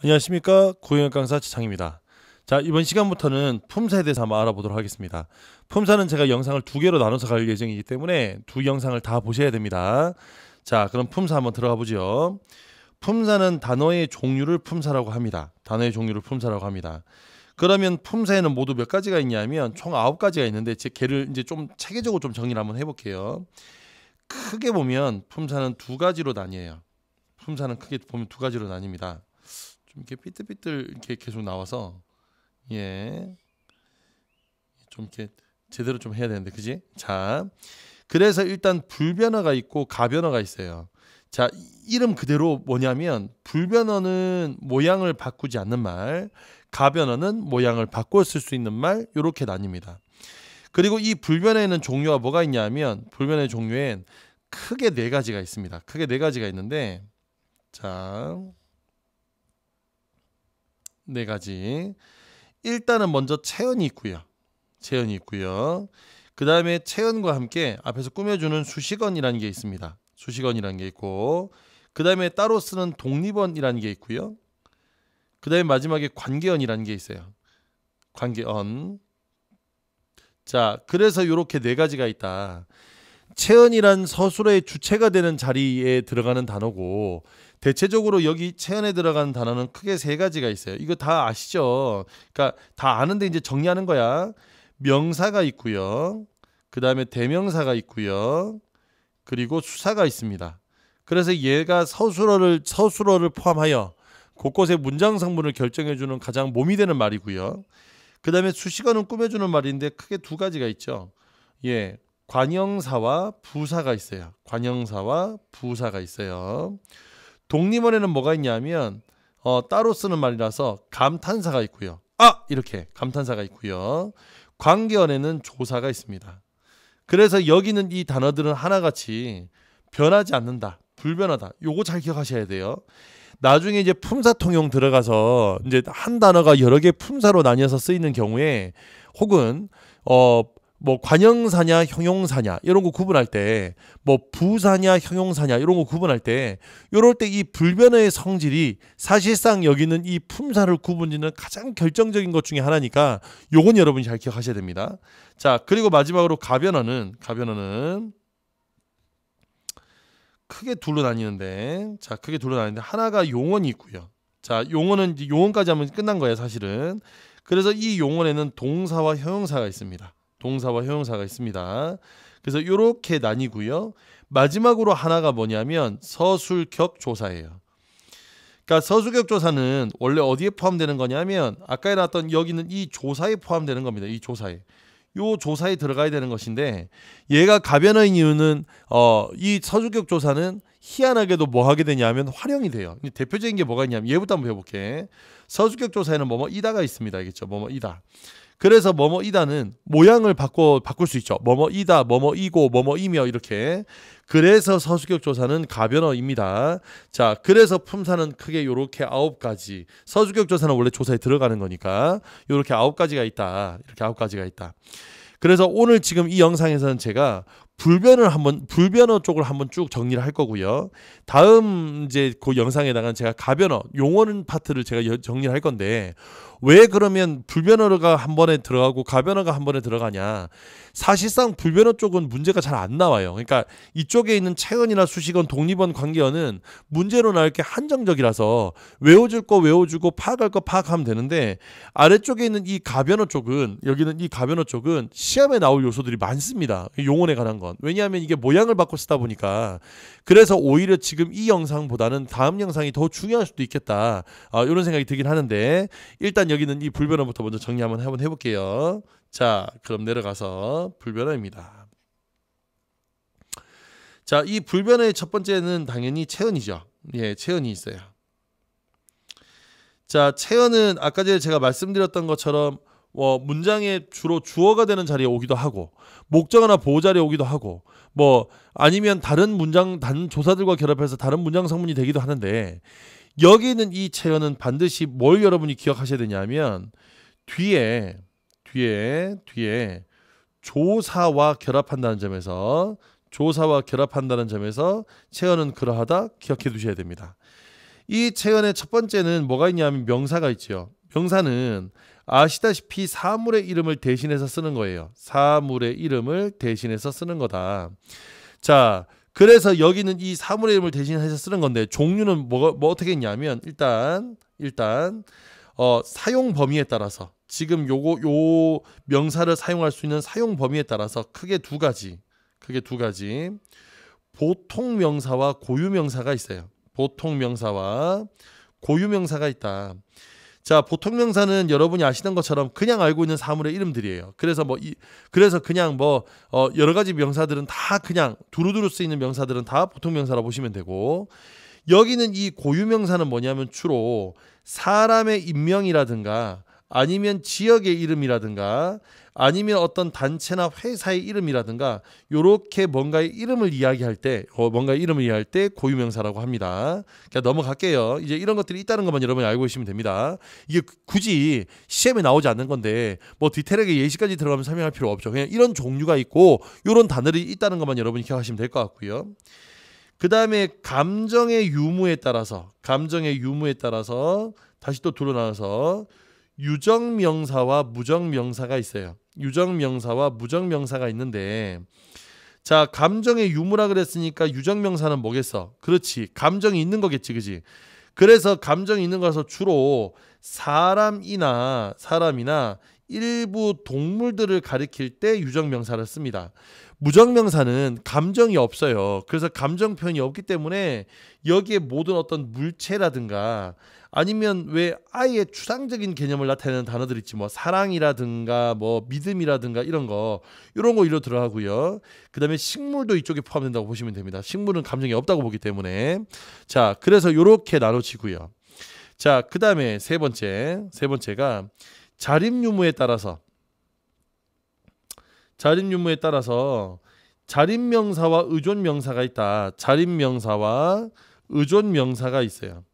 안녕하십니까 고영역 강사 지창입니다 자 이번 시간부터는 품사에 대해서 한번 알아보도록 하겠습니다 품사는 제가 영상을 두 개로 나눠서 갈 예정이기 때문에 두 영상을 다 보셔야 됩니다 자 그럼 품사 한번 들어가 보죠 품사는 단어의 종류를 품사라고 합니다 단어의 종류를 품사라고 합니다 그러면 품사에는 모두 몇 가지가 있냐면 총 아홉 가지가 있는데 제개를 이제 좀 체계적으로 좀 정리를 한번 해볼게요 크게 보면 품사는 두 가지로 나뉘어요 품사는 크게 보면 두 가지로 나뉩니다 이렇게 삐뚤삐뚤 이렇게 계속 나와서 예. 좀 이렇게 제대로 좀 해야 되는데 그지? 자. 그래서 일단 불변화가 있고 가변화가 있어요. 자, 이름 그대로 뭐냐면 불변화는 모양을 바꾸지 않는 말, 가변화는 모양을 바꿔 쓸수 있는 말 요렇게 나뉩니다. 그리고 이 불변에는 종류가 뭐가 있냐면 불변의 종류엔 크게 네 가지가 있습니다. 크게 네 가지가 있는데 자, 네 가지. 일단은 먼저 체온이 있고요. 체온이 있고요. 그 다음에 체온과 함께 앞에서 꾸며주는 수식언이라는게 있습니다. 수식언이라는게 있고 그 다음에 따로 쓰는 독립언이라는게 있고요. 그 다음에 마지막에 관계언이라는 게 있어요. 관계언. 자, 그래서 이렇게 네 가지가 있다. 체언이란 서술의 주체가 되는 자리에 들어가는 단어고 대체적으로 여기 체언에 들어가는 단어는 크게 세 가지가 있어요. 이거 다 아시죠? 그러니까 다 아는데 이제 정리하는 거야. 명사가 있고요. 그 다음에 대명사가 있고요. 그리고 수사가 있습니다. 그래서 얘가 서술어를 서술어를 포함하여 곳곳의 문장 성분을 결정해 주는 가장 몸이 되는 말이고요. 그다음에 수식어는 꾸며 주는 말인데 크게 두 가지가 있죠. 예. 관형사와 부사가 있어요. 관형사와 부사가 있어요. 독립원에는 뭐가 있냐면 어, 따로 쓰는 말이라서 감탄사가 있고요. 아 이렇게 감탄사가 있고요. 관계원에는 조사가 있습니다. 그래서 여기는 이 단어들은 하나같이 변하지 않는다. 불변하다. 요거 잘 기억하셔야 돼요. 나중에 이제 품사 통용 들어가서 이제 한 단어가 여러 개 품사로 나뉘어서 쓰이는 경우에 혹은 어뭐 관형사냐 형용사냐 이런 거 구분할 때 뭐 부사냐 형용사냐 이런 거 구분할 때 요럴 때 이 불변의 성질이 사실상 여기는 이 품사를 구분짓는 가장 결정적인 것 중에 하나니까 요건 여러분이 잘 기억하셔야 됩니다. 자 그리고 마지막으로 가변어는 가변어는 크게 둘로 나뉘는데 자 크게 둘로 나뉘는데 하나가 용언이 있고요. 자 용언은 용언까지 하면 끝난 거예요 사실은. 그래서 이 용언에는 동사와 형용사가 있습니다. 동사와 형용사가 있습니다. 그래서 이렇게 나뉘고요. 마지막으로 하나가 뭐냐면 서술격 조사예요. 그러니까 서술격 조사는 원래 어디에 포함되는 거냐면 아까 나왔던 여기는 이 조사에 포함되는 겁니다. 이 조사에. 요 조사에 들어가야 되는 것인데 얘가 가변의 이유는 어, 이 서술격 조사는 희한하게도 뭐 하게 되냐면 활용이 돼요. 대표적인 게 뭐가 있냐면 얘부터 한번 배워볼게. 서술격 조사에는 뭐뭐 이다가 있습니다. 알겠죠? 뭐뭐 이다. 그래서 뭐뭐이다는 모양을 바꿔 바꿀 수 있죠. 뭐뭐이다, 뭐뭐이고, 뭐뭐이며 이렇게. 그래서 서술격 조사는 가변어입니다. 자, 그래서 품사는 크게 요렇게 아홉 가지. 서술격 조사는 원래 조사에 들어가는 거니까 요렇게 아홉 가지가 있다. 이렇게 아홉 가지가 있다. 그래서 오늘 지금 이 영상에서는 제가 불변을 한번 불변어 쪽을 한번 쭉 정리를 할 거고요. 다음 이제 그 영상에다가 제가 가변어 용어는 파트를 제가 정리를 할 건데 왜 그러면 불변어가 한 번에 들어가고 가변어가 한 번에 들어가냐? 사실상 불변어 쪽은 문제가 잘 안 나와요. 그러니까 이쪽에 있는 체언이나 수식언, 독립언, 관계어는 문제로 나올 게 한정적이라서 외워줄 거 외워주고 파악할 거 파악하면 되는데 아래쪽에 있는 이 가변어 쪽은 여기는 이 가변어 쪽은 시험에 나올 요소들이 많습니다. 용언에 관한 거. 번. 왜냐하면 이게 모양을 바꿔 쓰다 보니까 그래서 오히려 지금 이 영상보다는 다음 영상이 더 중요할 수도 있겠다. 아, 이런 생각이 들긴 하는데 일단 여기는 이 불변화부터 먼저 정리 한번 한번 해볼게요. 자, 그럼 내려가서 불변화입니다. 자, 이 불변의 화첫 번째는 당연히 체온이죠. 예, 체온이 있어요. 자, 체온은 아까 제가 말씀드렸던 것처럼 어, 문장에 주로 주어가 되는 자리에 오기도 하고 목적어나 보호자리에 오기도 하고 뭐 아니면 다른 문장 단 조사들과 결합해서 다른 문장 성분이 되기도 하는데 여기 있는 이 체어는 반드시 뭘 여러분이 기억하셔야 되냐면 뒤에 뒤에 뒤에 조사와 결합한다는 점에서 조사와 결합한다는 점에서 체언은 그러하다 기억해 두셔야 됩니다. 이 체언의 첫 번째는 뭐가 있냐면 명사가 있죠 명사는 아시다시피 사물의 이름을 대신해서 쓰는 거예요. 사물의 이름을 대신해서 쓰는 거다. 자, 그래서 여기는 이 사물의 이름을 대신해서 쓰는 건데 종류는 뭐, 뭐 어떻게 했냐면 일단 일단 어, 사용 범위에 따라서 지금 요거 요 명사를 사용할 수 있는 사용 범위에 따라서 크게 두 가지 크게 두 가지 보통 명사와 고유 명사가 있어요. 보통 명사와 고유 명사가 있다. 자, 보통 명사는 여러분이 아시는 것처럼 그냥 알고 있는 사물의 이름들이에요. 그래서 뭐 이, 그래서 그냥 뭐 어, 여러 가지 명사들은 다 그냥 두루두루 쓰이는 명사들은 다 보통 명사라 보시면 되고 여기는 이 고유 명사는 뭐냐면 주로 사람의 인명이라든가 아니면 지역의 이름이라든가 아니면 어떤 단체나 회사의 이름이라든가 요렇게 뭔가의 이름을 이야기할 때 어, 뭔가 이름을 이야기할 때 고유명사라고 합니다. 그러니까 넘어갈게요. 이제 이런 것들이 있다는 것만 여러분이 알고 계시면 됩니다. 이게 굳이 시험에 나오지 않는 건데 뭐 디테일하게 예시까지 들어가면 설명할 필요 없죠. 그냥 이런 종류가 있고 요런 단어들이 있다는 것만 여러분이 기억하시면 될 것 같고요. 그 다음에 감정의 유무에 따라서 감정의 유무에 따라서 다시 또둘러 나눠서 유정명사와 무정명사가 있어요. 유정명사와 무정명사가 있는데 자 감정의 유무라 그랬으니까 유정명사는 뭐겠어? 그렇지 감정이 있는 거겠지 그지? 그래서 감정이 있는 거라서 주로 사람이나 사람이나 일부 동물들을 가리킬 때 유정명사를 씁니다. 무정명사는 감정이 없어요. 그래서 감정 표현이 없기 때문에 여기에 모든 어떤 물체라든가 아니면 왜 아예 추상적인 개념을 나타내는 단어들 있지 뭐 사랑이라든가 뭐 믿음이라든가 이런 거 이런 거 일로 들어가고요. 그다음에 식물도 이쪽에 포함된다고 보시면 됩니다. 식물은 감정이 없다고 보기 때문에 자 그래서 요렇게 나눠지고요. 자 그다음에 세 번째 세 번째가 자립 유무에 따라서 자립 유무에 따라서 자립 명사와 의존 명사가 있다. 자립 명사와 의존 명사가 있어요.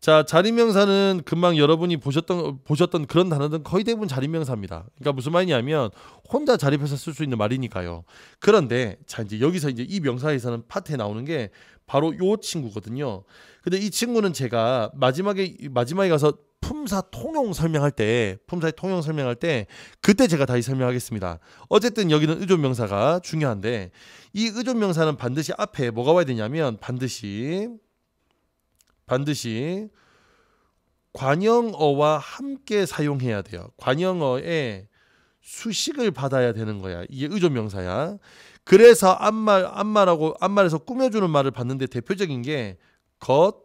자 자리명사는 금방 여러분이 보셨던 보셨던 그런 단어들은 거의 대부분 자리명사입니다. 그러니까 무슨 말이냐면 혼자 자립해서 쓸 수 있는 말이니까요. 그런데 자 이제 여기서 이제 이 명사에서는 파트에 나오는 게 바로 요 친구거든요. 근데 이 친구는 제가 마지막에 마지막에 가서 품사 통용 설명할 때 품사의 통용 설명할 때 그때 제가 다시 설명하겠습니다. 어쨌든 여기는 의존 명사가 중요한데 이 의존 명사는 반드시 앞에 뭐가 와야 되냐면 반드시 반드시 관영어와 함께 사용해야 돼요. 관영어에 수식을 받아야 되는 거야. 이게 의존명사야. 그래서 암말 암말하고 암말에서 꾸며주는 말을 봤는데 대표적인 게 것,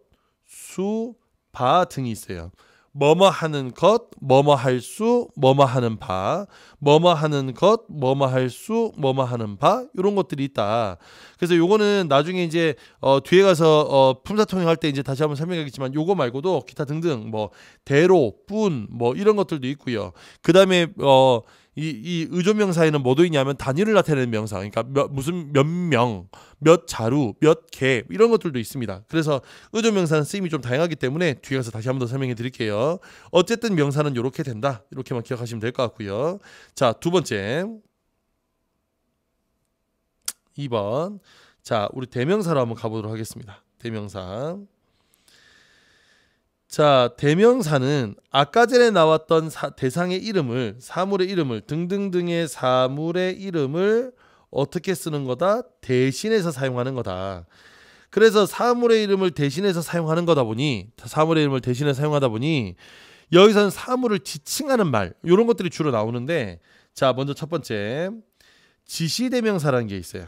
수, 바 등이 있어요. 뭐뭐 하는 것, 뭐뭐 할 수, 뭐뭐 하는 바, 뭐뭐 하는 것, 뭐뭐 할 수, 뭐뭐 하는 바 이런 것들이 있다. 그래서 요거는 나중에 이제 어, 뒤에 가서 어, 품사통행 할때 이제 다시 한번 설명하겠지만 요거 말고도 기타 등등 뭐 대로, 뿐뭐 이런 것들도 있고요. 그다음에 어 이, 이의존명사에는 뭐도 있냐면 단위를 나타내는 명사. 그러니까 몇, 무슨 몇 명, 몇 자루, 몇 개 이런 것들도 있습니다. 그래서 의존명사는 쓰임이 좀 다양하기 때문에 뒤에 가서 다시 한번더 설명해 드릴게요. 어쨌든 명사는 요렇게 된다. 이렇게만 기억하시면 될 것 같고요. 자, 두 번째. 2번. 자, 우리 대명사로 한번 가보도록 하겠습니다. 대명사. 자, 대명사는 아까 전에 나왔던 사, 대상의 이름을, 사물의 이름을, 등등등의 사물의 이름을 어떻게 쓰는 거다? 대신해서 사용하는 거다. 그래서 사물의 이름을 대신해서 사용하는 거다 보니, 사물의 이름을 대신해 서 사용하다 보니, 여기서는 사물을 지칭하는 말, 이런 것들이 주로 나오는데, 자, 먼저 첫 번째, 지시대명사라는 게 있어요.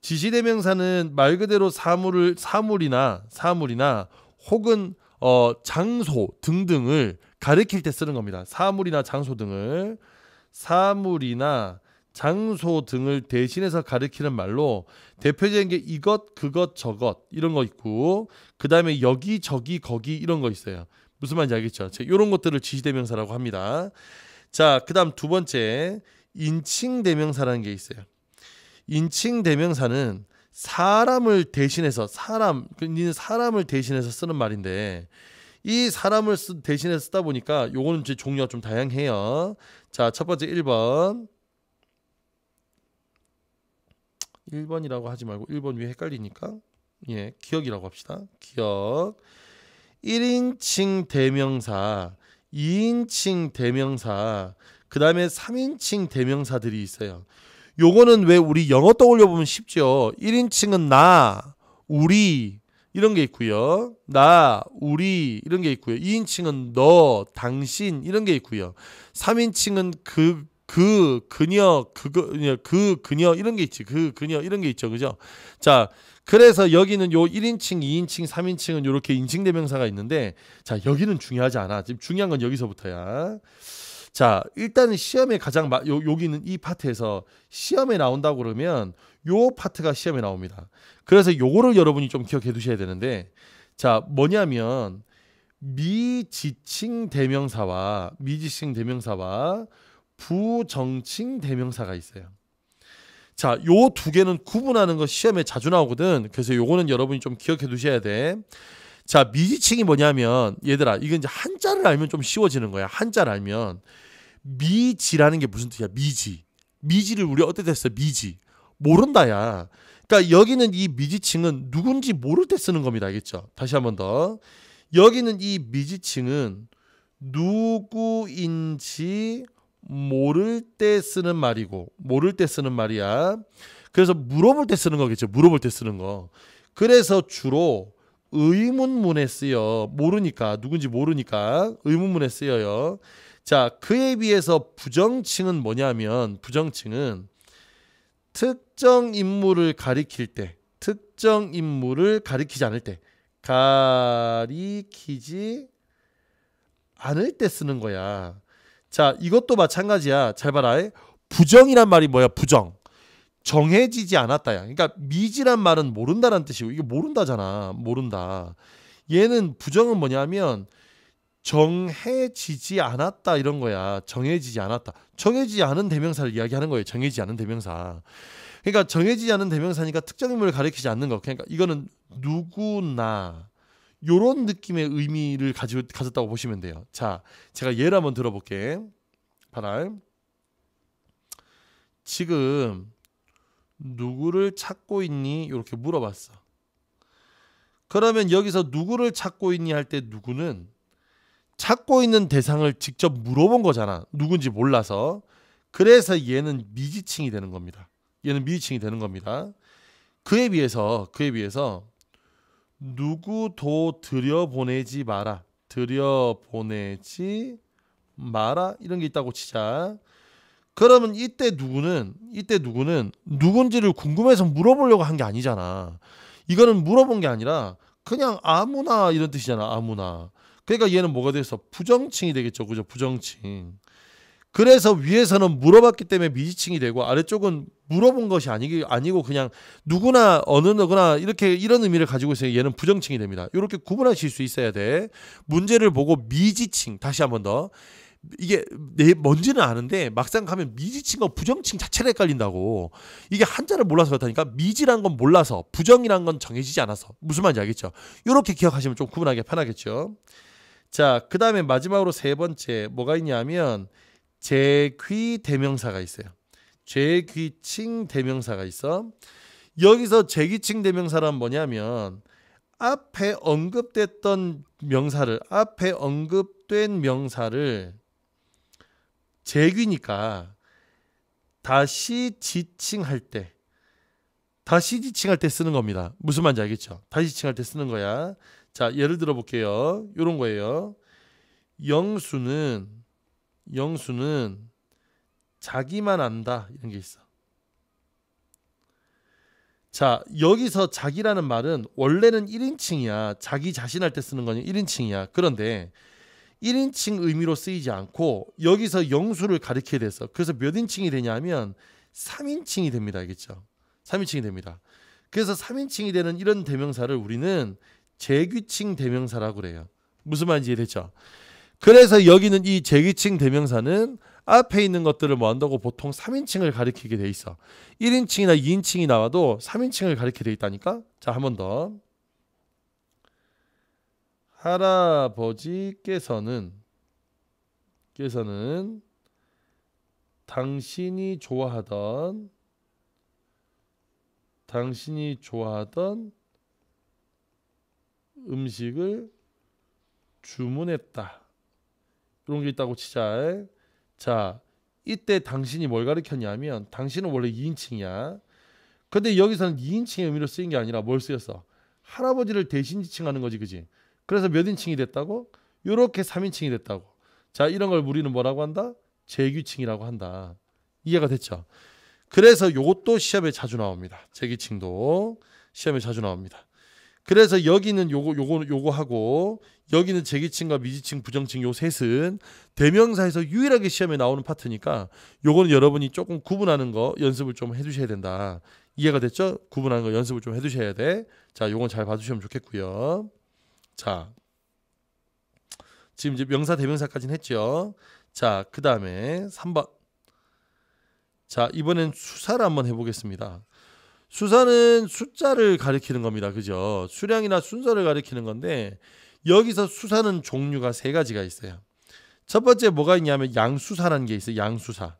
지시대명사는 말 그대로 사물을 사물이나 사물이나 혹은 어, 장소 등등을 가리킬 때 쓰는 겁니다. 사물이나 장소 등을 사물이나 장소 등을 대신해서 가리키는 말로 대표적인 게 이것 그것 저것 이런 거 있고 그 다음에 여기 저기 거기 이런 거 있어요. 무슨 말인지 알겠죠? 이런 것들을 지시대명사라고 합니다. 자, 그 다음 두 번째 인칭대명사라는 게 있어요. 인칭 대명사는 사람을 대신해서 사람 그 니는 사람을 대신해서 쓰는 말인데 이 사람을 쓰, 대신해서 쓰다 보니까 요거는 이제 종류가 좀 다양해요. 자, 첫 번째 1번. 1번이라고 하지 말고 1번 위에 헷갈리니까 예, 기억이라고 합시다. 기억. 1인칭 대명사, 2인칭 대명사, 그다음에 3인칭 대명사들이 있어요. 요거는 왜 우리 영어 떠올려 보면 쉽죠. 1인칭은 나, 우리 이런 게 있고요. 나, 우리 이런 게 있고요. 2인칭은 너, 당신 이런 게 있고요. 3인칭은 그, 그, 그녀, 그거, 그, 그, 그, 그녀 이런 게 있지. 그, 그녀 이런 게 있죠. 그죠? 자, 그래서 여기는 요 1인칭, 2인칭, 3인칭은 요렇게 인칭대명사가 있는데 자, 여기는 중요하지 않아. 지금 중요한 건 여기서부터야. 자, 일단은 시험에 가장 마, 요, 여기는 이 파트에서 시험에 나온다고 그러면 요 파트가 시험에 나옵니다. 그래서 요거를 여러분이 좀 기억해 두셔야 되는데 자, 뭐냐면 미지칭 대명사와 미지칭 대명사와 부정칭 대명사가 있어요. 자, 요 두 개는 구분하는 거 시험에 자주 나오거든. 그래서 요거는 여러분이 좀 기억해 두셔야 돼. 자, 미지칭이 뭐냐면 얘들아, 이건 이제 한자를 알면 좀 쉬워지는 거야. 한자를 알면 미지라는 게 무슨 뜻이야? 미지. 미지를 우리 어떻게 됐어? 미지. 모른다야. 그러니까 여기는 이 미지층은 누군지 모를 때 쓰는 겁니다. 알겠죠? 다시 한 번 더. 여기는 이 미지층은 누구인지 모를 때 쓰는 말이고 모를 때 쓰는 말이야. 그래서 물어볼 때 쓰는 거겠죠. 물어볼 때 쓰는 거. 그래서 주로 의문문에 쓰여 모르니까 누군지 모르니까 의문문에 쓰여요. 자, 그에 비해서 부정칭은 뭐냐면 부정칭은 특정 인물을 가리킬 때 특정 인물을 가리키지 않을 때 가리키지 않을 때 쓰는 거야. 자, 이것도 마찬가지야. 잘 봐라. 부정이란 말이 뭐야? 부정. 정해지지 않았다야. 그러니까 미지란 말은 모른다란 뜻이고 이게 모른다잖아. 모른다. 얘는 부정은 뭐냐면 정해지지 않았다 이런 거야. 정해지지 않았다. 정해지지 않은 대명사를 이야기하는 거예요. 정해지지 않은 대명사. 그러니까 정해지지 않은 대명사니까 특정 인물을 가리키지 않는 거. 그러니까 이거는 누구나 요런 느낌의 의미를 가지, 고 가졌다고 보시면 돼요. 자, 제가 예를 한번 들어볼게. 바람 지금 누구를 찾고 있니? 이렇게 물어봤어. 그러면 여기서 누구를 찾고 있니 할 때 누구는 찾고 있는 대상을 직접 물어본 거잖아. 누군지 몰라서. 그래서 얘는 미지층이 되는 겁니다. 얘는 미지층이 되는 겁니다. 그에 비해서 그에 비해서 누구도 들여보내지 마라. 들여보내지 마라 이런 게 있다고 치자. 그러면 이때 누구는 이때 누구는 누군지를 궁금해서 물어보려고 한 게 아니잖아. 이거는 물어본 게 아니라 그냥 아무나 이런 뜻이잖아. 아무나. 그러니까 얘는 뭐가 돼서 부정칭이 되겠죠. 그죠? 부정칭 그래서 위에서는 물어봤기 때문에 미지칭이 되고 아래쪽은 물어본 것이 아니, 아니고 그냥 누구나 어느 누구나 이렇게 이런 의미를 가지고 있어요. 얘는 부정칭이 됩니다. 이렇게 구분하실 수 있어야 돼. 문제를 보고 미지칭 다시 한 번 더. 이게 내 뭔지는 아는데 막상 가면 미지칭과부정칭 자체를 헷갈린다고 이게 한자를 몰라서 그렇다니까 미지란 건 몰라서 부정이란 건 정해지지 않아서 무슨 말인지 알겠죠 이렇게 기억하시면 좀 구분하기 편하겠죠 자, 그 다음에 마지막으로 세 번째 뭐가 있냐면 제 귀 대명사가 있어요. 제귀칭 대명사가 있어. 여기서 제귀칭 대명사란 뭐냐면 앞에 언급됐던 명사를 앞에 언급된 명사를 제귀니까 다시 지칭할 때 다시 지칭할 때 쓰는 겁니다. 무슨 말인지 알겠죠? 다시 지칭할 때 쓰는 거야. 자, 예를 들어 볼게요. 이런 거예요. 영수는 영수는 자기만 안다 이런 게 있어. 자, 여기서 자기라는 말은 원래는 1인칭이야. 자기 자신 할 때 쓰는 거는 1인칭이야. 그런데 1인칭 의미로 쓰이지 않고 여기서 영수를 가리켜야 돼서 그래서 몇 인칭이 되냐면 3인칭이 됩니다. 알겠죠? 3인칭이 됩니다. 그래서 3인칭이 되는 이런 대명사를 우리는 제규칭 대명사라고 그래요. 무슨 말인지 이해되죠 그래서 여기는 이제규칭 대명사는 앞에 있는 것들을 뭐 한다고 보통 3인칭을 가리키게 돼 있어. 1인칭이나 2인칭이 나와도 3인칭을 가리키게 돼 있다니까? 자, 한번 더. 할아버지께서는 께서는 당신이 좋아하던 당신이 좋아하던 음식을 주문했다. 이런 게 있다고 치자. 자, 이때 당신이 뭘 가르쳤냐면 당신은 원래 2인칭이야. 근데 여기서는 2인칭의 의미로 쓰인 게 아니라 뭘 쓰였어? 할아버지를 대신 지칭하는 거지, 그지? 그래서 몇 인칭이 됐다고? 요렇게 3인칭이 됐다고. 자, 이런 걸 우리는 뭐라고 한다? 재규칭이라고 한다. 이해가 됐죠? 그래서 요것도 시험에 자주 나옵니다. 재규칭도 시험에 자주 나옵니다. 그래서 여기는 요거 요거 요거 하고 여기는 재기층과 미지층 부정층 요 셋은 대명사에서 유일하게 시험에 나오는 파트니까 요거는 여러분이 조금 구분하는 거 연습을 좀 해주셔야 된다 이해가 됐죠? 구분하는 거 연습을 좀 해두셔야 돼 자 요건 잘 봐주시면 좋겠고요 자 지금 이제 명사 대명사까지는 했죠 자그 다음에 3번 자 이번엔 수사를 한번 해보겠습니다 수사는 숫자를 가리키는 겁니다. 그죠? 수량이나 순서를 가리키는 건데 여기서 수사는 종류가 세 가지가 있어요. 첫 번째 뭐가 있냐면 양수사라는 게 있어요. 양수사.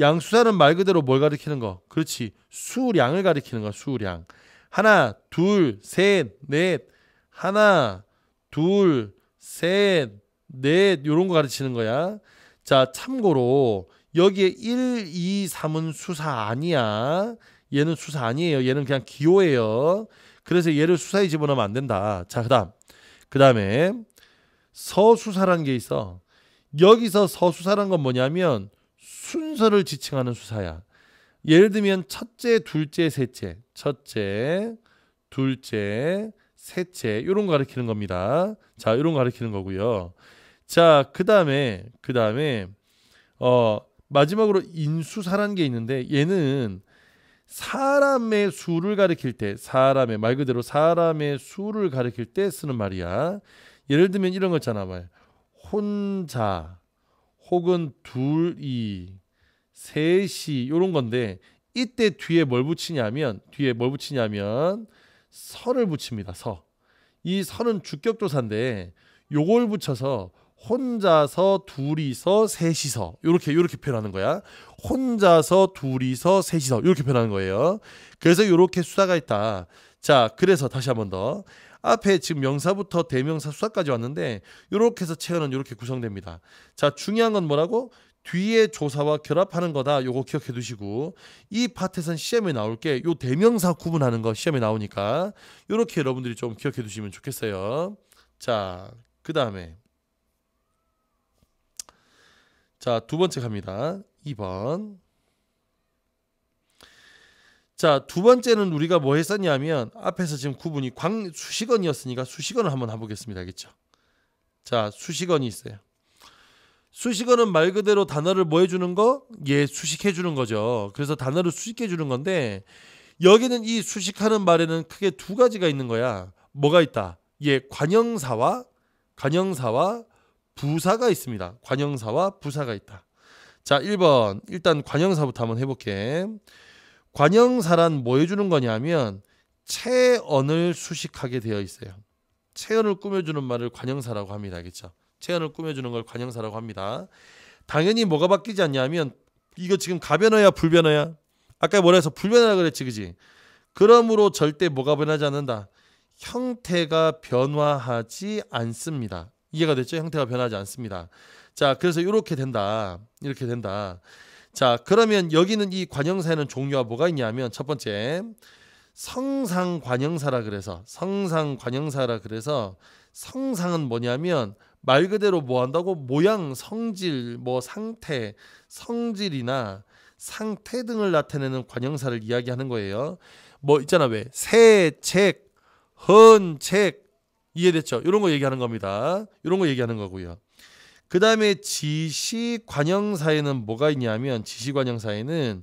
양수사는 말 그대로 뭘 가리키는 거? 그렇지. 수량을 가리키는 거. 수량. 하나, 둘, 셋, 넷. 하나, 둘, 셋, 넷 요런 거 가르치는 거야. 자, 참고로 여기에 1, 2, 3은 수사 아니야. 얘는 수사 아니에요. 얘는 그냥 기호예요. 그래서 얘를 수사에 집어넣으면 안 된다. 자, 그다음. 그다음에 서수사라는 게 있어. 여기서 서수사란 건 뭐냐면 순서를 지칭하는 수사야. 예를 들면 첫째, 둘째, 셋째. 첫째, 둘째, 셋째. 요런 거 가리키는 겁니다. 자, 요런 거 가리키는 거고요. 자, 그다음에 그다음에 어 마지막으로 인수사란 게 있는데 얘는 사람의 수를 가리킬 때 사람의 말 그대로 사람의 수를 가리킬 때 쓰는 말이야. 예를 들면 이런 거 있잖아. 혼자 혹은 둘이 셋이 요런 건데 이때 뒤에 뭘 붙이냐면 뒤에 뭘 붙이냐면 설을 붙입니다. 서. 이 설은 주격조사인데 요걸 붙여서 혼자서 둘이서 셋이서 이렇게 이렇게 표현하는 거야. 혼자서 둘이서 셋이서 이렇게 표현하는 거예요. 그래서 이렇게 수사가 있다. 자, 그래서 다시 한 번 더 앞에 지금 명사부터 대명사 수사까지 왔는데 이렇게 해서 체어는 이렇게 구성됩니다. 자, 중요한 건 뭐라고? 뒤에 조사와 결합하는 거다. 요거 기억해 두시고 이 파트에선 시험에 나올 게 요 대명사 구분하는 거 시험에 나오니까 이렇게 여러분들이 좀 기억해 두시면 좋겠어요. 자, 그 다음에 자, 두 번째 갑니다. 2번. 자, 두 번째는 우리가 뭐 했었냐면 앞에서 지금 구분이 광 수식원이었으니까 수식원을 한번 해보겠습니다. 알겠죠? 자, 수식원이 있어요. 수식어는 말 그대로 단어를 뭐 해주는 거? 예, 수식해주는 거죠. 그래서 단어를 수식해주는 건데 여기는 이 수식하는 말에는 크게 두 가지가 있는 거야. 뭐가 있다? 예, 관형사와 관형사와 부사가 있습니다. 관형사와 부사가 있다. 자, 1번. 일단 관형사부터 한번 해볼게. 관형사란 뭐 해주는 거냐면 체언을 수식하게 되어 있어요. 체언을 꾸며주는 말을 관형사라고 합니다. 알죠 체언을 꾸며주는 걸 관형사라고 합니다. 당연히 뭐가 바뀌지 않냐면 이거 지금 가변어야 불변어야? 아까 뭐라 해서 불변어라 그랬지 그지? 그러므로 절대 뭐가 변하지 않는다. 형태가 변화하지 않습니다. 이해가 됐죠? 형태가 변하지 않습니다. 자, 그래서 이렇게 된다. 이렇게 된다. 자, 그러면 여기는 이 관형사에는 종류가 뭐가 있냐면 첫 번째 성상 관형사라 그래서 성상 관형사라 그래서 성상은 뭐냐면 말 그대로 뭐 한다고 모양, 성질, 뭐 상태, 성질이나 상태 등을 나타내는 관형사를 이야기하는 거예요. 뭐 있잖아 왜 새, 책, 헌, 책, 이해됐죠? 이런 거 얘기하는 겁니다. 이런 거 얘기하는 거고요. 그 다음에 지시관형사에는 뭐가 있냐면 지시관형사에는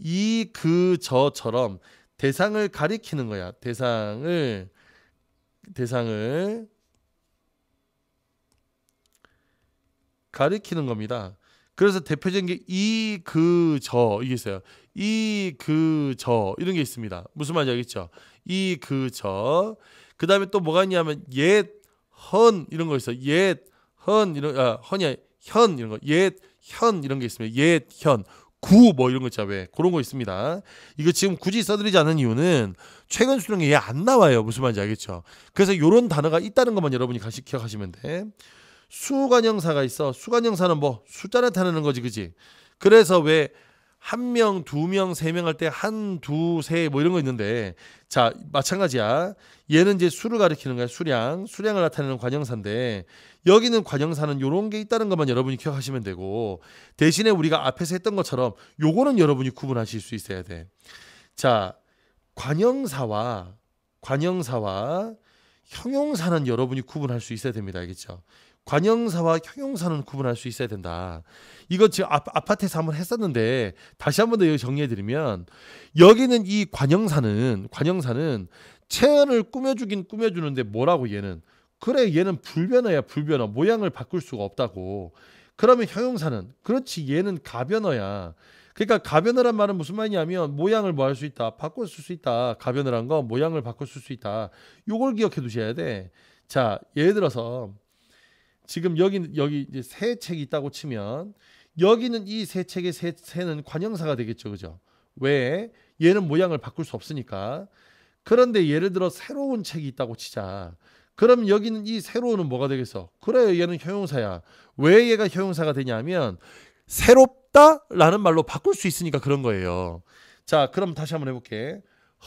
이, 그, 저처럼 대상을 가리키는 거야. 대상을 대상을 가리키는 겁니다. 그래서 대표적인 게 이, 그, 저 이게 있어요. 이, 그, 저 이런 게 있습니다. 무슨 말인지 알겠죠? 이, 그, 저그 다음에 또 뭐가 있냐면 옛, 헌 이런 거 있어. 옛, 헌 이런 아 헌이야 현 이런 거. 옛, 현 이런 게 있습니다. 옛, 현. 구 뭐 이런 거 있죠 잖왜 그런 거 있습니다 이거 지금 굳이 써드리지 않는 이유는 최근 수능에 얘 안 나와요 무슨 말인지 알겠죠 그래서 이런 단어가 있다는 것만 여러분이 같이 기억하시면 돼 수관형사가 있어 수관형사는 뭐 숫자 나타내는 거지 그지 그래서 왜한 명, 두 명, 세 명 할 때 한, 두, 세 뭐 이런 거 있는데 자 마찬가지야. 얘는 이제 수를 가리키는 거야. 수량, 수량을 나타내는 관형사인데 여기는 관형사는 이런 게 있다는 것만 여러분이 기억하시면 되고 대신에 우리가 앞에서 했던 것처럼 요거는 여러분이 구분하실 수 있어야 돼. 자 관형사와 관형사와 형용사는 여러분이 구분할 수 있어야 됩니다. 알겠죠? 관형사와 형용사는 구분할 수 있어야 된다. 이거 지금 아, 아파트에서 한번 했었는데 다시 한번더 정리해드리면 여기는 이 관형사는 관형사는 체언을 꾸며주긴 꾸며주는데 뭐라고 얘는 그래 얘는 불변어야 불변어 모양을 바꿀 수가 없다고 그러면 형용사는 그렇지 얘는 가변어야 그러니까 가변어란 말은 무슨 말이냐면 모양을 뭐 할 수 있다 바꿀수 있다 가변어란 거 모양을 바꿀수 있다 요걸 기억해 두셔야 돼자 예를 들어서 지금 여기 여기 이제 새 책이 있다고 치면 여기는 이 새 책의 새, 새는 관형사가 되겠죠. 그죠? 왜? 얘는 모양을 바꿀 수 없으니까. 그런데 예를 들어 새로운 책이 있다고 치자. 그럼 여기는 이 새로운은 뭐가 되겠어? 그래 얘는 형용사야. 왜 얘가 형용사가 되냐면 새롭다라는 말로 바꿀 수 있으니까 그런 거예요. 자, 그럼 다시 한번 해볼게.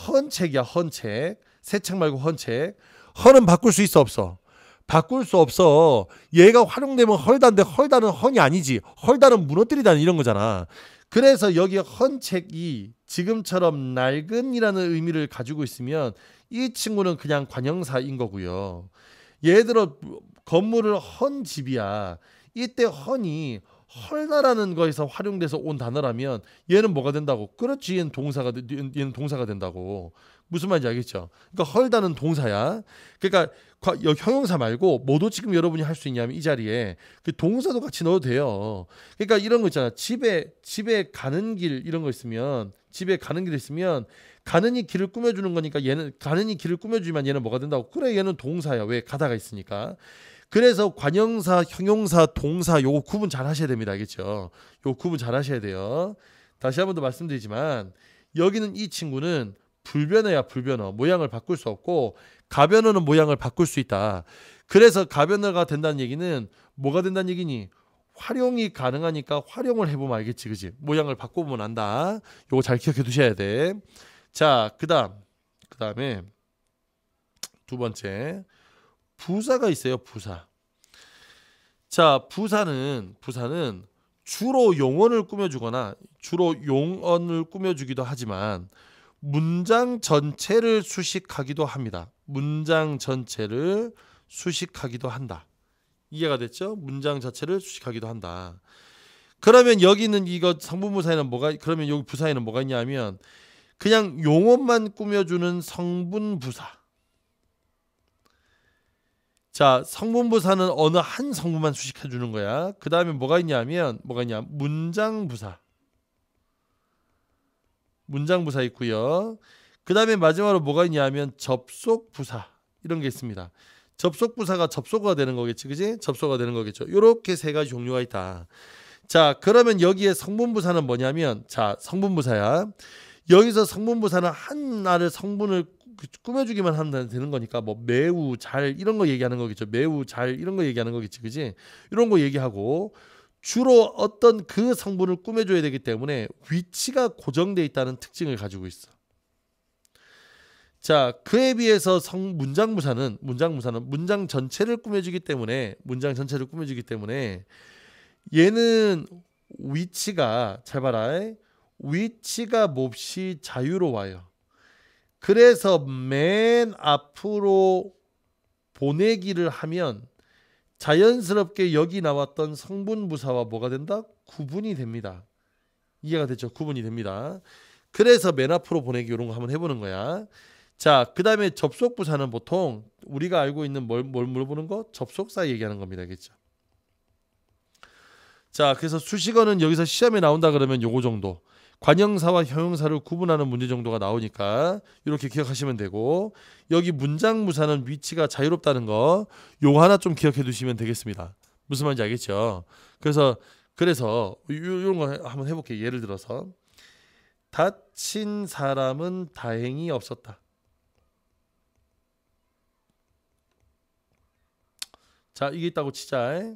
헌책이야, 헌책. 새 책 말고 헌책. 헌은 바꿀 수 있어 없어? 바꿀 수 없어. 얘가 활용되면 헐단데 다헐다는 헌이 아니지. 헐다는 무너뜨리다는 이런 거잖아. 그래서 여기 헌책이 지금처럼 낡은이라는 의미를 가지고 있으면 이 친구는 그냥 관형사인 거고요. 예를 들어 건물을 헌 집이야. 이때 헌이 헐다라는 거에서 활용돼서 온 단어라면 얘는 뭐가 된다고? 그렇지, 얘는 동사가 얘는 동사가 된다고. 무슨 말인지 알겠죠? 그러니까 헐다는 동사야. 그러니까 형용사 말고 뭐도 지금 여러분이 할 수 있냐면 이 자리에 그 동사도 같이 넣어도 돼요. 그러니까 이런 거 있잖아. 집에 집에 가는 길 이런 거 있으면 집에 가는 길 있으면 가는 이 길을 꾸며주는 거니까 얘는 가는 이 길을 꾸며주면 얘는 뭐가 된다고? 그래 얘는 동사야. 왜 가다가 있으니까. 그래서 관형사, 형용사, 동사 요거 구분 잘 하셔야 됩니다. 알겠죠? 요 구분 잘 하셔야 돼요. 다시 한 번 더 말씀드리지만 여기는 이 친구는 불변해야 불변어 모양을 바꿀 수 없고 가변어는 모양을 바꿀 수 있다. 그래서 가변어가 된다는 얘기는 뭐가 된다는 얘기니? 활용이 가능하니까 활용을 해보면 알겠지 그지? 모양을 바꿔보면 안다. 요거 잘 기억해 두셔야 돼. 자 그다음 그다음에 두 번째 부사가 있어요 부사. 자 부사는 부사는 주로 용언을 꾸며주거나 주로 용언을 꾸며주기도 하지만 문장 전체를 수식하기도 합니다. 문장 전체를 수식하기도 한다. 이해가 됐죠? 문장 자체를 수식하기도 한다. 그러면 여기 있는 이거 성분부사에는 뭐가 그러면 여기 부사에는 뭐가 있냐면 그냥 용어만 꾸며주는 성분부사. 자, 성분부사는 어느 한 성분만 수식해 주는 거야. 그 다음에 뭐가 있냐면 뭐가 있냐 문장부사. 문장 부사 있고요. 그 다음에 마지막으로 뭐가 있냐면 접속 부사 이런 게 있습니다. 접속 부사가 접속어가 되는 거겠지, 그지? 접속어가 되는 거겠죠. 이렇게 세 가지 종류가 있다. 자, 그러면 여기에 성분 부사는 뭐냐면 자, 성분 부사야. 여기서 성분 부사는 하나를 성분을 꾸며주기만 하면 되는 거니까 뭐 매우 잘 이런 거 얘기하는 거겠죠 매우 잘 이런 거 얘기하는 거겠지 그지 이런 거 얘기하고 주로 어떤 그 성분을 꾸며줘야 되기 때문에 위치가 고정되어 있다는 특징을 가지고 있어. 자, 그에 비해서 성 문장 무사는 문장 무사는 문장 전체를 꾸며주기 때문에 문장 전체를 꾸며주기 때문에 얘는 위치가 잘 봐라. 위치가 몹시 자유로워요. 그래서 맨 앞으로 보내기를 하면 자연스럽게 여기 나왔던 성분 부사와 뭐가 된다? 구분이 됩니다. 이해가 되죠 구분이 됩니다. 그래서 맨 앞으로 보내기 이런 거 한번 해보는 거야. 자, 그 다음에 접속 부사는 보통 우리가 알고 있는 뭘, 뭘 물어보는 거? 접속사 얘기하는 겁니다. 그죠 자, 그래서 수식어는 여기서 시험에 나온다 그러면 요거 정도. 관형사와 형용사를 구분하는 문제 정도가 나오니까 이렇게 기억하시면 되고 여기 문장 무사는 위치가 자유롭다는 거 요거 하나 좀 기억해 두시면 되겠습니다. 무슨 말인지 알겠죠? 그래서 그래서 이런 거 한번 해볼게요. 예를 들어서 다친 사람은 다행히 없었다. 자 이게 있다고 치자.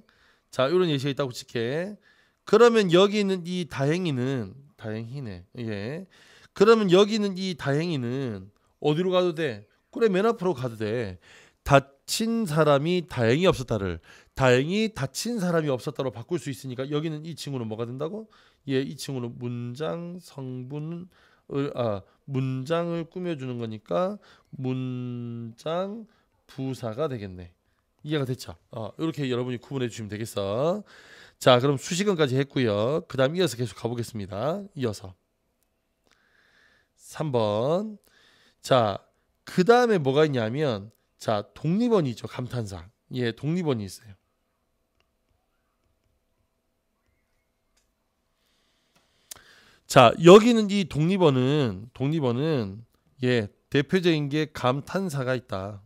자 이런 예시가 있다고 치게. 그러면 여기 있는 이 다행히는 다행히네. 예. 그러면 여기는 이 다행히는 어디로 가도 돼? 그래 맨 앞으로 가도 돼. 다친 사람이 다행히 없었다를 다행히 다친 사람이 없었다로 바꿀 수 있으니까 여기는 이 친구는 뭐가 된다고? 예, 이 친구는 문장 성분을 어, 아 문장을 꾸며주는 거니까 문장 부사가 되겠네. 이해가 됐죠? 어, 이렇게 여러분이 구분해 주시면 되겠어. 자, 그럼 수식은까지 했고요. 그 다음 이어서 계속 가보겠습니다. 이어서 3번 자, 그 다음에 뭐가 있냐면 자, 독립원이 있죠. 감탄사. 예, 독립원이 있어요. 자, 여기는 이 독립원은 독립원은 예, 대표적인 게 감탄사가 있다.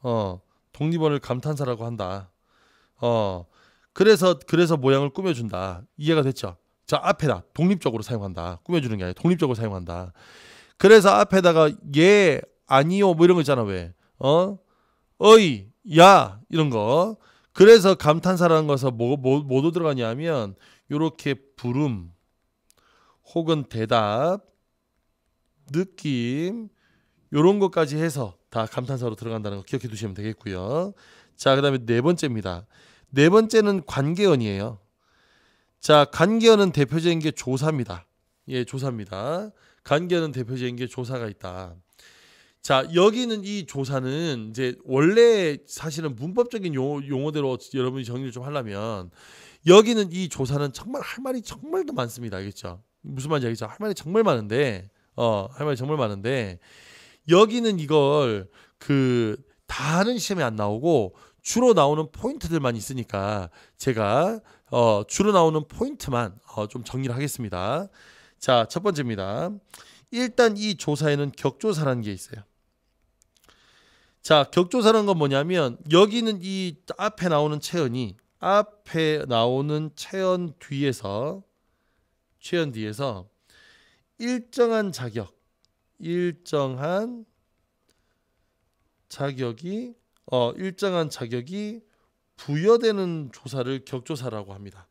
어, 독립원을 감탄사라고 한다. 어, 그래서 그래서 모양을 꾸며준다. 이해가 됐죠? 자 앞에다 독립적으로 사용한다. 꾸며주는 게 아니라 독립적으로 사용한다. 그래서 앞에다가 예 아니요 뭐 이런 거 있잖아 왜? 어? 어이 야 이런 거. 그래서 감탄사라는 것은 뭐, 뭐, 뭐도 들어가냐면 요렇게 부름 혹은 대답 느낌 요런 것까지 해서 다 감탄사로 들어간다는 거 기억해 두시면 되겠고요. 자, 그다음에 네 번째입니다. 네 번째는 관계원이에요. 자, 관계원은 대표적인 게 조사입니다. 예, 조사입니다. 관계원은 대표적인 게 조사가 있다. 자, 여기는 이 조사는 이제 원래 사실은 문법적인 용어, 대로 여러분이 정리를 좀 하려면 여기는 이 조사는 정말 할 말이 정말 더 많습니다. 알겠죠? 무슨 말인지 알겠죠? 할 말이 정말 많은데, 어, 할 말이 정말 많은데 여기는 이걸 그 다른 시험에 안 나오고 주로 나오는 포인트들만 있으니까 제가 어, 주로 나오는 포인트만 어, 좀 정리를 하겠습니다. 자, 첫 번째입니다. 일단 이 조사에는 격조사라는 게 있어요. 자, 격조사라는 건 뭐냐면 여기는 이 앞에 나오는 체언이 앞에 나오는 체언 뒤에서 체언 뒤에서 일정한 자격, 일정한 자격이 어, 일정한 자격이 부여되는 조사를 격조사라고 합니다.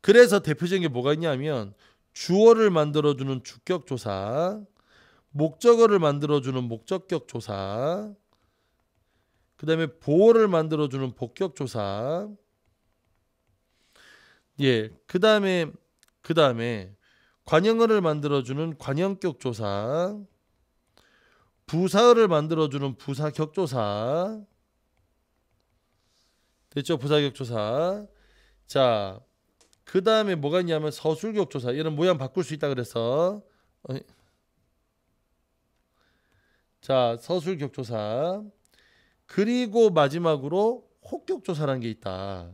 그래서 대표적인 게 뭐가 있냐면 주어를 만들어주는 주격조사, 목적어를 만들어주는 목적격조사, 그 다음에 보어를 만들어주는 복격조사, 예, 그 다음에 그 다음에 관형어를 만들어주는 관형격조사, 부사어를 만들어주는 부사격조사 됐죠? 부사격조사 자, 그 다음에 뭐가 있냐면 서술격조사 이런 모양 바꿀 수 있다 그래서 어, 자, 서술격조사 그리고 마지막으로 혹격조사라는 게 있다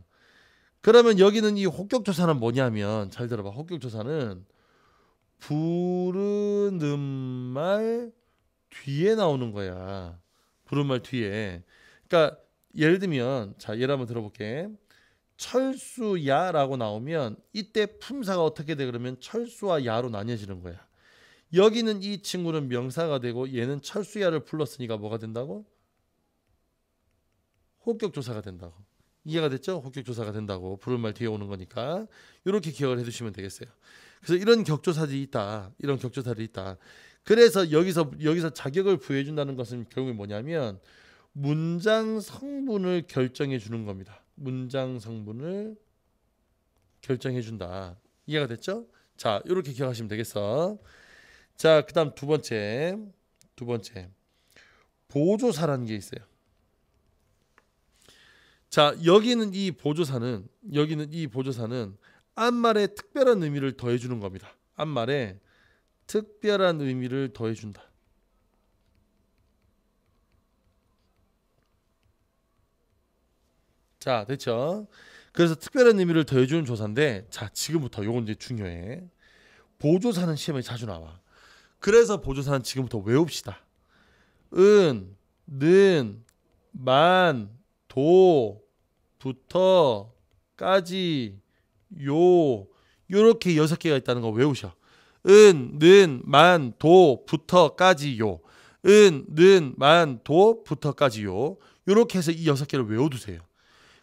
그러면 여기는 이 혹격조사는 뭐냐면 잘 들어봐 혹격조사는 부르는 말 뒤에 나오는 거야. 부른말 뒤에. 그러니까 예를 들면 자 예를 한번 들어볼게. 철수야라고 나오면 이때 품사가 어떻게 돼 그러면 철수와 야로 나뉘어지는 거야. 여기는 이 친구는 명사가 되고 얘는 철수야를 불렀으니까 뭐가 된다고? 호격조사가 된다고. 이해가 됐죠? 호격조사가 된다고 부른말 뒤에 오는 거니까 이렇게 기억을 해두시면 되겠어요. 그래서 이런 격조사들이 있다. 이런 격조사들이 있다. 그래서 여기서 여기서 자격을 부여해 준다는 것은 결국에 뭐냐면 문장 성분을 결정해 주는 겁니다. 문장 성분을 결정해 준다. 이해가 됐죠? 자, 이렇게 기억하시면 되겠어. 자, 그다음 두 번째. 두 번째. 보조사라는 게 있어요. 자, 여기는 이 보조사는 여기는 이 보조사는 암말에 특별한 의미를 더해 주는 겁니다. 암말에 특별한 의미를 더해준다. 자, 됐죠? 그래서 특별한 의미를 더해주는 조사인데, 자, 지금부터 요건 이제 중요해. 보조사는 시험에 자주 나와. 그래서 보조사는 지금부터 외웁시다. 은, 는, 만, 도, 부터, 까지, 요, 요렇게 여섯 개가 있다는 거 외우셔. 은, 는, 만, 도부터까지요. 은, 는, 만, 도부터까지요. 요렇게 해서 이 여섯 개를 외워두세요.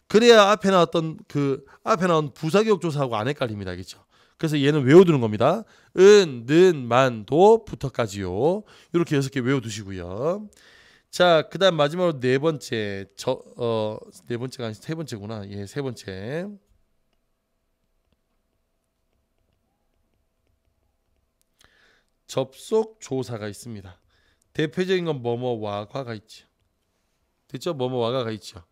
그래야 앞에 나왔던 그 앞에 나온 부사격 조사하고 안 헷갈립니다. 그렇죠? 그래서 얘는 외워두는 겁니다. 은, 는, 만, 도부터까지요. 이렇게 여섯 개 외워두시고요. 자, 그다음 마지막으로 네 번째 저 어 네 번째가 아니세 번째구나. 예, 세 번째. 접속 조사가 있습니다. 대표적인 건 뭐뭐와과가 있죠. 됐죠? 뭐뭐와과가 있죠.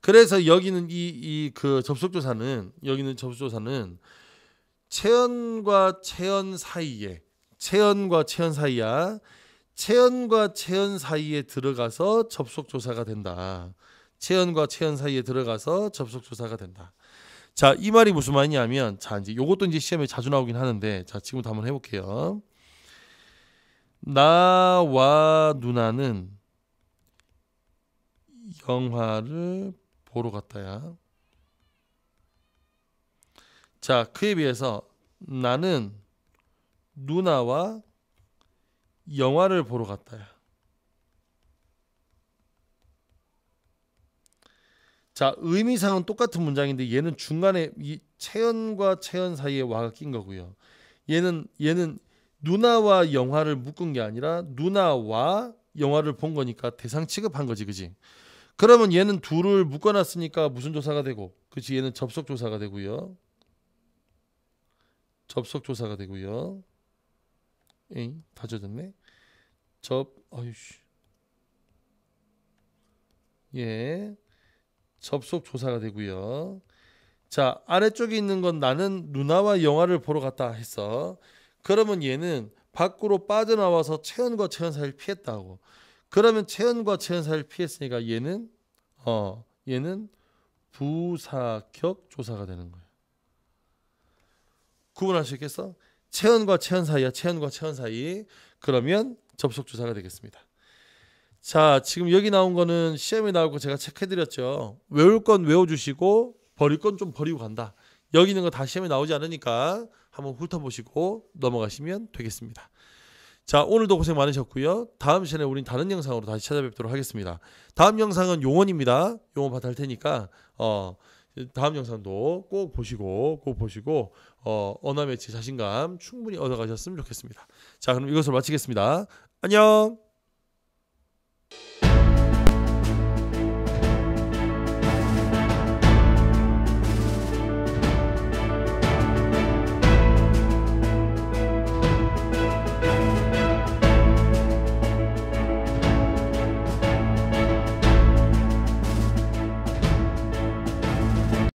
그래서 여기는 이 이 그 접속 조사는 여기는 접속 조사는 체언과 체언 사이에 체언과 체언 사이야 체언과 체언 사이에 들어가서 접속 조사가 된다. 체언과 체언 사이에 들어가서 접속 조사가 된다. 자, 이 말이 무슨 말이냐면 자, 이제 요것도 이제 시험에 자주 나오긴 하는데 자, 지금부터 한번 해 볼게요. 나와 누나는 영화를 보러 갔다야. 자, 그에 비해서 나는 누나와 영화를 보러 갔다야. 자, 의미상은 똑같은 문장인데 얘는 중간에 이 체연과 체연 사이에 와가 낀 거고요. 얘는 얘는 누나와 영화를 묶은 게 아니라 누나와 영화를 본 거니까 대상 취급한 거지, 그지? 그러면 얘는 둘을 묶어놨으니까 무슨 조사가 되고, 그치? 얘는 접속 조사가 되고요. 접속 조사가 되고요. 에잉, 다 젖었네. 접, 어휴. 예. 접속 조사가 되고요. 자, 아래쪽에 있는 건 나는 누나와 영화를 보러 갔다 했어. 그러면 얘는 밖으로 빠져나와서 체온과 체온 사이를 피했다고. 그러면 체온과 체온 사이를 피했으니까 얘는 어 얘는 부사격 조사가 되는 거예요. 구분할 수겠어 체온과 체온 사이야. 체온과 체온 사이. 그러면 접속 조사가 되겠습니다. 자, 지금 여기 나온 거는 시험에 나오고 제가 체크해 드렸죠. 외울 건 외워 주시고 버릴 건 좀 버리고 간다. 여기 있는 거다 시험에 나오지 않으니까 한번 훑어보시고 넘어가시면 되겠습니다. 자 오늘도 고생 많으셨고요. 다음 시간에 우린 다른 영상으로 다시 찾아뵙도록 하겠습니다. 다음 영상은 용언입니다. 용언 받을 테니까 어 다음 영상도 꼭 보시고 꼭 보시고 어 언어 매치 자신감 충분히 얻어가셨으면 좋겠습니다. 자 그럼 이것으로 마치겠습니다. 안녕.